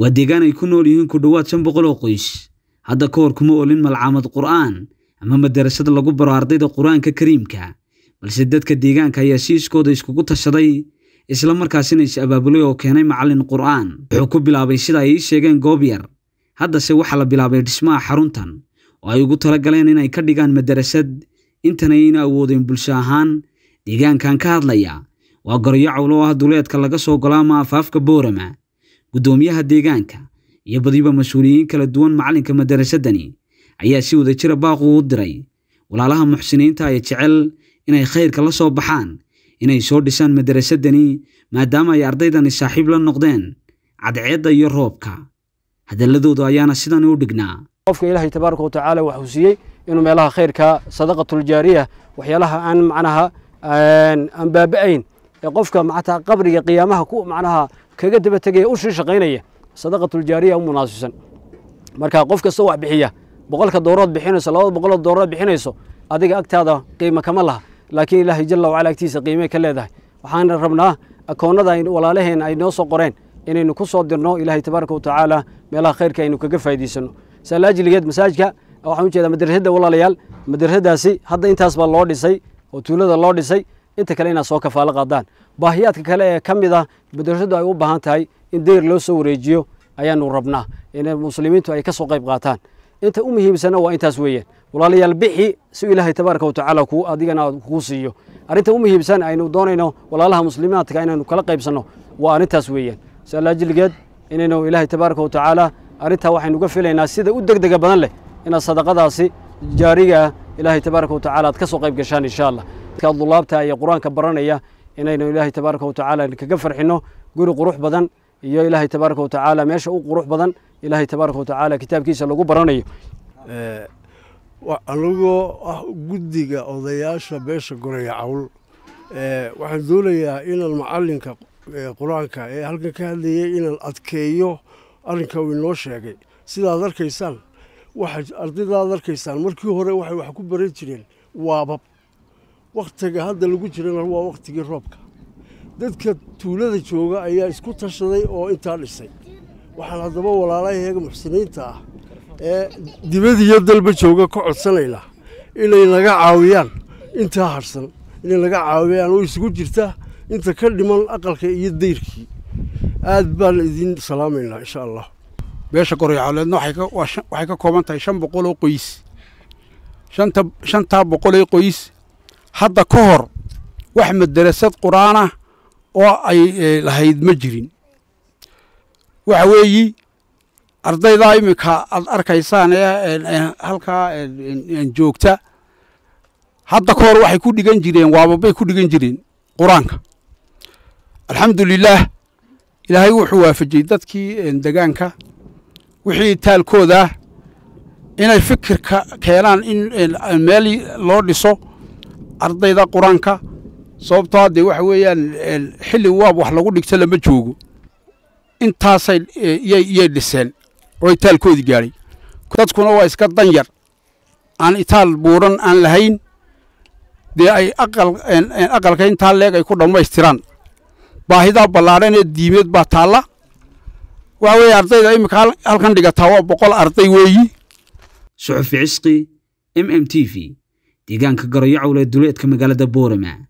waa deegaan ay ku nool yihiin ku dhowaad shan boqol oo qoys hadda ka hor kuma olin malcaamad qur'aan ama madarasada lagu baro ardayda qur-aanka kariimka balse dadka deegaanka ayaa siiskooda iskugu tashaday isla markaasina is-abaabulay oo keenay macallin qur'aan wuxuu ku bilaabay sida ay ii sheegeen goob yar haddase waxaa la bilaabay dhismaha xaruntan oo ay ugu tala galeen inay ka dhigaan madarasad intan intanayayna awoodeen bulsho ahaan deegaankan ka hadlaya waa gorayo cawlo ah duleedka laga soo galo ama afaafka boorama guddoomiyaha deegaanka iyo badiba mas-uuliyiin kala duwan macalinka madarashadani ayaa si wadajira baaqu u diray walaalaha muxsiniinta ee jecel inay khayrka la soo baxaan inay soo dhisaan madarasadani maadaama ay ardaydani saaxiib la noqdeen cadceedda iyo roobka hadaladooda ayaana sidan u dhignaa qofka ilaahay tabaaraka wa tacaala waxuu siiyey inuu meelaha khayrka sadaqatuljaariya waxyaalaha aan macnaha aan baaba'ayn ee qofka mataa qabriga qiyaamaha ku macnaha kaga daba tegaya ushii shaqaynaya sadaqatuljaariya u munaasisan marka qof kasta wax bixiya boqolka doorood bixinayso labada boqoloo doorood bixinayso adiga agtaada qiimo kama laha laakiin ilaahay jalla wacala agtiisa qiimay ka leedahay waxaan rabnaa akoonnada walaalaheena ay noo soo qoreen inaynu ku soo dirno ilaahay tabaaraka wa tacaala meelaha khayrka aynu kaga faa'iidaysanno salaajiligeed masaajka waxaan u jeedaa madrasadda walaalayaal madrasaddaasi hadda intaas baa loo dhisay oo tuulada loo dhisay inta kale inaad soo kafaalo qaadaan baahiyaadka kale ee ka mid ah madrasadu ay u baahan tahay in deyr loo soo wareejiyo ayaanu rabnaa in muslimiintu ay ka soo qayb qaataan inta u muhiimsanna waa intaas weeyaan walaalayaal bixi si ilaahay tabaaraka watacaala adigana kuu siiyo arrinta u muhiimsan aynu doonayno walaalaha muslimaadka inaynu kala qaybsanno waa arrintaas weeyaan sala jilgeed inaynu ilaahay tabaaraka watacaala arrintaa waxaynu uga filaynaa sida u deg dega badan leh inaad sadaqadaasi jaarigaah ilaahay tabaaraka watacaala aad ka soo qayb gashaan insha allah dadka dulaabta iyo qur-aanka baranaya inaynu ilaahay tabaaraka watacaala kaga farxinno guri qurux badan iyo ilaahay tabaaraka watacaala meesha u qurux badan ilaahay tabaaraka watacaala kitaabkiisa lagu baranayo eh, anigoo ah guddiga odayaasha beesha goraya cawl eh, waxaan doonayaa inaan macalinka eh, qur-aanka ee halkan ka hadlayay inaan adkeeyo arrinka uu inoo sheegay sidaad arkaysaan waxaa ardaydaad arkaysaan markii hore waxay wax ku baran jireen waabab wakhtiga hadda lagu jirana waa wakhtigii roobka dadka tuulada jooga ayaa isku tashaday oo intaa dhisay waxaan haddaba walaalaheega muxsiniinta ah ee dibadiyo dalba jooga ka codsanayna inay naga caawiyaan intaa harsan inay naga caawiyaan oo isugu jirta inta ka dhiman aqalka iyo dayrkii aad baan idin salaamaynaa insha allah beesha goryacooleedna waxay ka kooban tahay shan boqol oo qoys shantaa boqol ee qoys hadda ka hor wax madarasad qur'aanah oo ay eh, lahayd ma jirin waxa weeyi ardaydaa iminka aad arkaysaan eh, ee halkaa joogta hadda ka hor waxay ku dhigan jireen waababay ku dhigan jireen qur-aanka alxamdu lilaah ilaahay wuxuu waafajiyey dadkii degaanka wixii ah inay fikirka keenaan in meel loo dhiso ardayda qur-aanka sababtoo haddee waxa weeyaan xilli waab wax lagu dhigto lama joogo intaasay yay dhiseen oo itaalkoodii gaadhay dadkuna waa iska danyar aan itaal buuran aan lahayn dee ay aqalka intaa leeg ay ku dhammaystiraan baahidaa ballaadhan ee diimeed baa taalla waxa weeye ardayda iminka halkan dhigata waa boqol arday weeyi suxufi cisqi m m t v deegaanka garayo cawleed duleedka magaalada boorama